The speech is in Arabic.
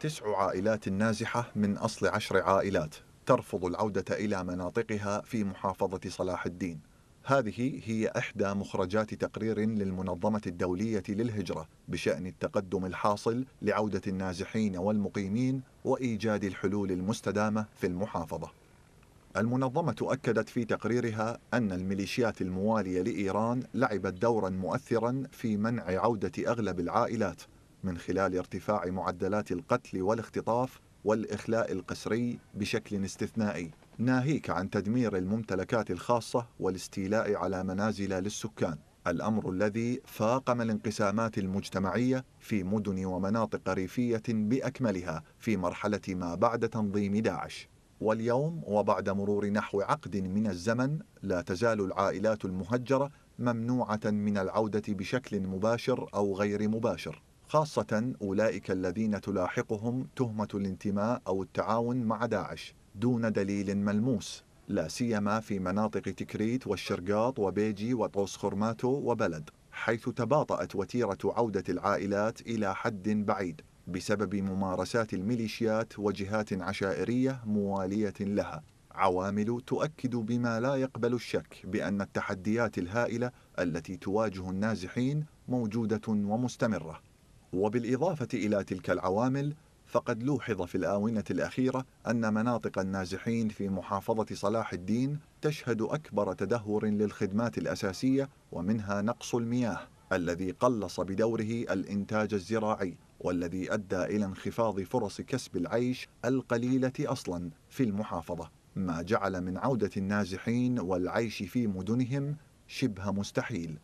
تسع عائلات نازحة من أصل عشر عائلات ترفض العودة إلى مناطقها في محافظة صلاح الدين هذه هي إحدى مخرجات تقرير للمنظمة الدولية للهجرة بشأن التقدم الحاصل لعودة النازحين والمقيمين وإيجاد الحلول المستدامة في المحافظة المنظمة أكدت في تقريرها أن الميليشيات الموالية لإيران لعبت دورا مؤثرا في منع عودة أغلب العائلات من خلال ارتفاع معدلات القتل والاختطاف والإخلاء القسري بشكل استثنائي ناهيك عن تدمير الممتلكات الخاصة والاستيلاء على منازل للسكان الأمر الذي فاقم الانقسامات المجتمعية في مدن ومناطق ريفية بأكملها في مرحلة ما بعد تنظيم داعش واليوم وبعد مرور نحو عقد من الزمن لا تزال العائلات المهجرة ممنوعة من العودة بشكل مباشر أو غير مباشر خاصة أولئك الذين تلاحقهم تهمة الانتماء أو التعاون مع داعش دون دليل ملموس لا سيما في مناطق تكريت والشرقاط وبيجي وطوس خرماتو وبلد حيث تباطأت وتيرة عودة العائلات إلى حد بعيد بسبب ممارسات الميليشيات وجهات عشائرية موالية لها عوامل تؤكد بما لا يقبل الشك بأن التحديات الهائلة التي تواجه النازحين موجودة ومستمرة وبالإضافة إلى تلك العوامل فقد لوحظ في الآونة الأخيرة أن مناطق النازحين في محافظة صلاح الدين تشهد أكبر تدهور للخدمات الأساسية ومنها نقص المياه الذي قلص بدوره الإنتاج الزراعي والذي أدى إلى انخفاض فرص كسب العيش القليلة أصلا في المحافظة ما جعل من عودة النازحين والعيش في مدنهم شبه مستحيل